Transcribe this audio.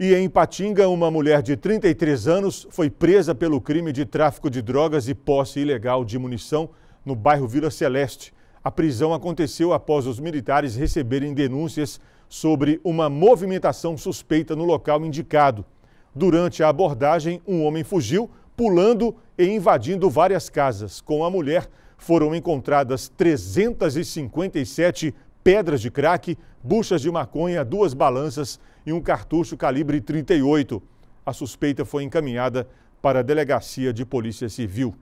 E em Patinga, uma mulher de 33 anos foi presa pelo crime de tráfico de drogas e posse ilegal de munição no bairro Vila Celeste. A prisão aconteceu após os militares receberem denúncias sobre uma movimentação suspeita no local indicado. Durante a abordagem, um homem fugiu, pulando e invadindo várias casas. Com a mulher, foram encontradas 357 pedras de crack, buchas de maconha, duas balanças e um cartucho calibre 38. A suspeita foi encaminhada para a Delegacia de Polícia Civil.